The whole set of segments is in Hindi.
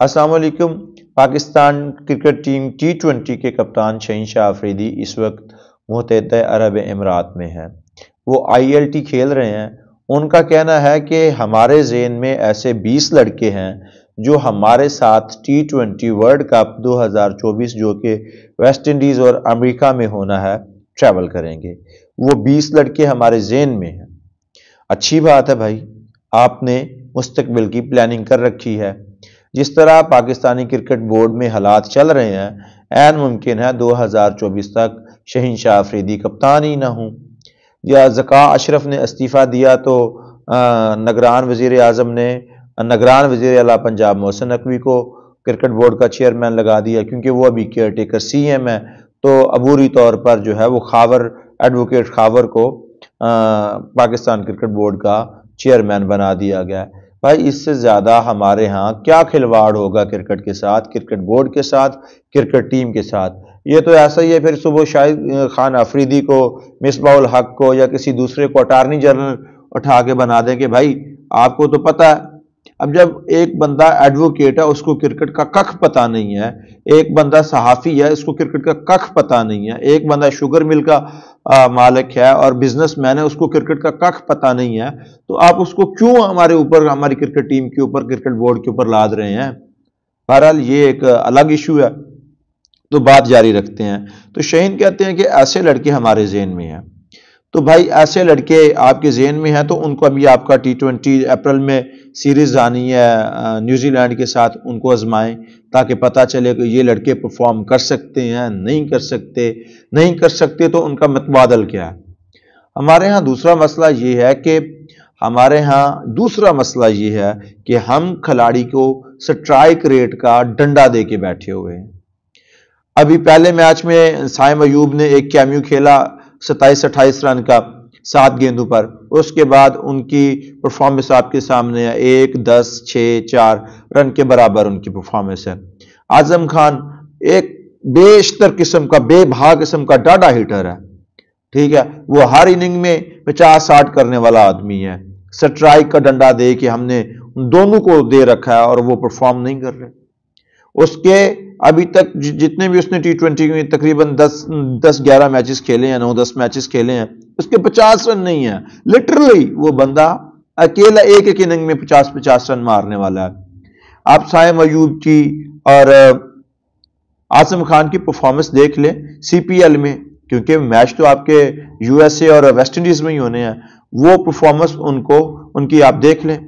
अस्सलाम वालेकुम Pakistan cricket team T twenty के कप्तान शहनशाह आफरीदी इस वक्त मुतहद अरब अमारात में हैं वो आई एल टी खेल रहे हैं उनका कहना है कि हमारे जेन में ऐसे बीस लड़के हैं जो हमारे साथ टी ट्वेंटी वर्ल्ड कप 2024 जो कि वेस्ट इंडीज़ और अमेरिका में होना है ट्रैवल करेंगे वो 20 लड़के हमारे जेन में हैं अच्छी बात है भाई आपने मुस्तबिल की प्लानिंग कर रखी है जिस तरह पाकिस्तानी क्रिकेट बोर्ड में हालात चल रहे हैं एन मुमकिन है 2024 तक शहीन शाह आफरीदी कप्तान ही ना हों या जका अशरफ ने इस्तीफ़ा दिया तो नगरान वज़ी अजम ने नगरान वज़ी अला पंजाब मोहसिन नकवी को क्रिकेट बोर्ड का चेयरमैन लगा दिया क्योंकि वो अभी केयर टेकर सी एम है तो अबूरी तौर पर जो है वो खावर एडवोकेट खावर को आ, पाकिस्तान क्रिकेट बोर्ड का चेयरमैन बना दिया गया है भाई इससे ज़्यादा हमारे यहाँ क्या खिलवाड़ होगा क्रिकेट के साथ क्रिकेट बोर्ड के साथ क्रिकेट टीम के साथ ये तो ऐसा ही है फिर सुबह शाहिद खान अफरीदी को मिसबाउल हक को या किसी दूसरे को अटारनी जनरल उठा के बना दें कि भाई आपको तो पता है अब जब एक बंदा एडवोकेट है उसको क्रिकेट का कख पता नहीं है एक बंदा सहाफ़ी है उसको क्रिकेट का कख पता नहीं है एक बंदा शुगर मिल का आ, मालिक है और बिजनेस मैन है उसको क्रिकेट का कख पता नहीं है तो आप उसको क्यों हमारे ऊपर हमारी क्रिकेट टीम के ऊपर क्रिकेट बोर्ड के ऊपर लाद रहे हैं बहरहाल ये एक अलग इशू है तो बात जारी रखते हैं तो शहीन कहते हैं कि ऐसे लड़के हमारे जेन में हैं तो भाई ऐसे लड़के आपके जेन में हैं तो उनको अभी आपका टी ट्वेंटी अप्रैल में सीरीज़ आनी है न्यूजीलैंड के साथ उनको आजमाएं ताकि पता चले कि ये लड़के परफॉर्म कर सकते हैं नहीं कर सकते नहीं कर सकते तो उनका मतबादल क्या है हमारे यहाँ दूसरा मसला ये है कि हमारे यहाँ दूसरा मसला ये है कि हम खिलाड़ी को स्ट्राइक रेट का डंडा दे के बैठे हुए हैं अभी पहले मैच में साइम अयूब ने एक कैम्यू खेला सत्ताईस अट्ठाईस रन का सात गेंदों पर उसके बाद उनकी परफॉर्मेंस आपके सामने है एक दस छः चार रन के बराबर उनकी परफॉर्मेंस है आजम खान एक बेशतर किस्म का बेभाग किस्म का डाटा हिटर है ठीक है वो हर इनिंग में पचास साठ करने वाला आदमी है स्ट्राइक का डंडा दे के हमने उन दोनों को दे रखा है और वो परफॉर्म नहीं कर रहे उसके अभी तक जितने भी उसने टी ट्वेंटी में तकरीबन दस दस ग्यारह मैचेस खेले हैं नौ दस मैचेस खेले हैं उसके पचास रन नहीं है लिटरली वो बंदा अकेला एक एक इनिंग में पचास पचास रन मारने वाला है आप साय अयूब की और आसम खान की परफॉर्मेंस देख लें सीपीएल में क्योंकि मैच तो आपके यूएसए और वेस्ट इंडीज में ही होने हैं वो परफॉर्मेंस उनको उनकी आप देख लें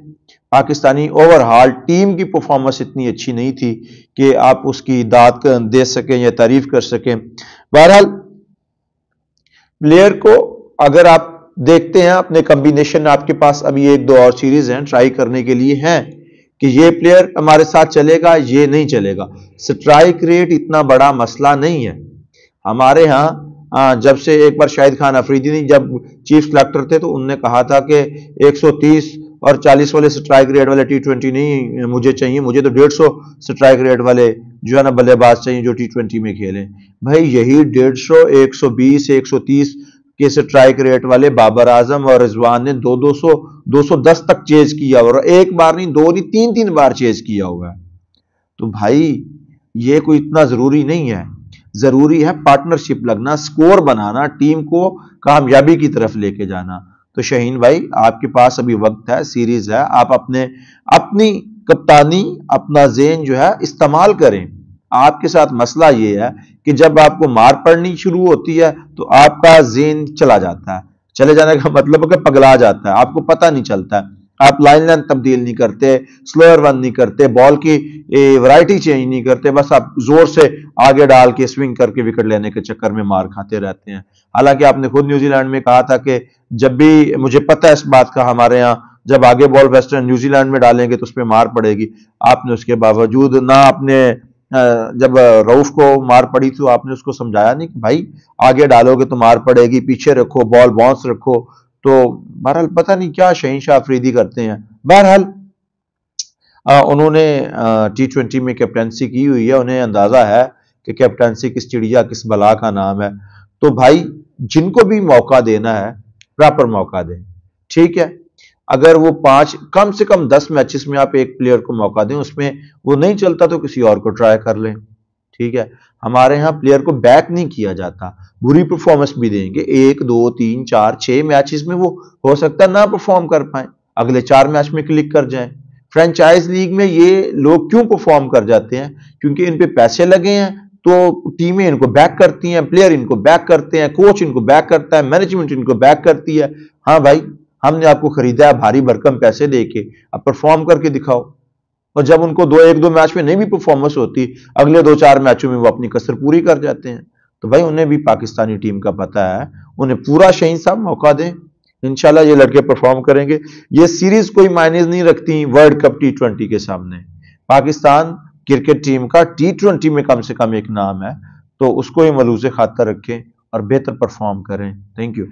पाकिस्तानी ओवरऑल टीम की परफॉर्मेंस इतनी अच्छी नहीं थी कि आप उसकी दाद दे सकें या तारीफ कर सकें बहरहाल प्लेयर को अगर आप देखते हैं अपने कम्बिनेशन आपके पास अभी एक दो और सीरीज हैं ट्राई करने के लिए हैं कि ये प्लेयर हमारे साथ चलेगा ये नहीं चलेगा स्ट्राइक रेट इतना बड़ा मसला नहीं है हमारे यहाँ जब से एक बार शाहिद खान अफरीदी ने जब चीफ कलेक्टर थे तो उनने कहा था कि और 40 वाले स्ट्राइक रेट वाले टी ट्वेंटी नहीं मुझे चाहिए मुझे तो डेढ़ सौ स्ट्राइक रेट वाले जो है ना बल्लेबाज चाहिए जो टी ट्वेंटी में खेलें भाई यही डेढ़ सौ एक सौ बीस एक सौ तीस के स्ट्राइक रेट वाले बाबर आजम और रिजवान ने दो दो सौ दो सौ दस तक चेज किया और एक बार नहीं दो नहीं तीन तीन बार चेज किया होगा तो भाई ये कोई इतना ज़रूरी नहीं है ज़रूरी है पार्टनरशिप लगना स्कोर बनाना टीम को कामयाबी की तरफ लेके जाना तो शहीन भाई आपके पास अभी वक्त है सीरीज है आप अपने अपनी कप्तानी अपना जेन जो है इस्तेमाल करें आपके साथ मसला ये है कि जब आपको मार पड़नी शुरू होती है तो आपका जेन चला जाता है चले जाने का मतलब है पगला जाता है आपको पता नहीं चलता है आप लाइन लेंथ तब्दील नहीं करते स्लोअर रन नहीं करते बॉल की वैरायटी चेंज नहीं करते बस आप जोर से आगे डाल के स्विंग करके विकेट लेने के चक्कर में मार खाते रहते हैं हालांकि आपने खुद न्यूजीलैंड में कहा था कि जब भी मुझे पता है इस बात का हमारे यहाँ जब आगे बॉल वेस्टर्न न्यूजीलैंड में डालेंगे तो उस पर मार पड़ेगी आपने उसके बावजूद ना आपने जब रऊफ को मार पड़ी तो आपने उसको समझाया नहीं कि भाई आगे डालोगे तो मार पड़ेगी पीछे रखो बॉल बाउंस रखो तो बहरहाल पता नहीं क्या शहीनशाह अफरीदी करते हैं बहरहाल उन्होंने टी ट्वेंटी में कैप्टनसी की हुई है उन्हें अंदाज़ा है कि कैप्टनसी किस चिड़िया किस बला का नाम है तो भाई जिनको भी मौका देना है प्रॉपर मौका दें ठीक है अगर वो पांच कम से कम दस मैचेस में आप एक प्लेयर को मौका दें उसमें वो नहीं चलता तो किसी और को ट्राई कर लें ठीक है हमारे यहाँ प्लेयर को बैक नहीं किया जाता बुरी परफॉर्मेंस भी देंगे एक दो तीन चार छह मैचेस में वो हो सकता है ना परफॉर्म कर पाए अगले चार मैच में क्लिक कर जाए फ्रेंचाइज लीग में ये लोग क्यों परफॉर्म कर जाते हैं क्योंकि इन पैसे लगे हैं तो टीमें इनको बैक करती हैं प्लेयर इनको बैक करते हैं कोच इनको बैक करता है मैनेजमेंट इनको बैक करती है हाँ भाई हमने आपको खरीदा है भारी भरकम पैसे दे के अब परफॉर्म करके दिखाओ और जब उनको दो एक दो मैच में नहीं भी परफॉर्मेंस होती अगले दो चार मैचों में वो अपनी कसर पूरी कर जाते हैं तो भाई उन्हें भी पाकिस्तानी टीम का पता है उन्हें पूरा शहीन साहब मौका दें इंशाल्लाह ये लड़के परफॉर्म करेंगे ये सीरीज कोई मायने नहीं रखती वर्ल्ड कप टी ट्वेंटी के सामने पाकिस्तान क्रिकेट टीम का टी ट्वेंटी में कम से कम एक नाम है तो उसको ही मलूज खातर रखें और बेहतर परफॉर्म करें थैंक यू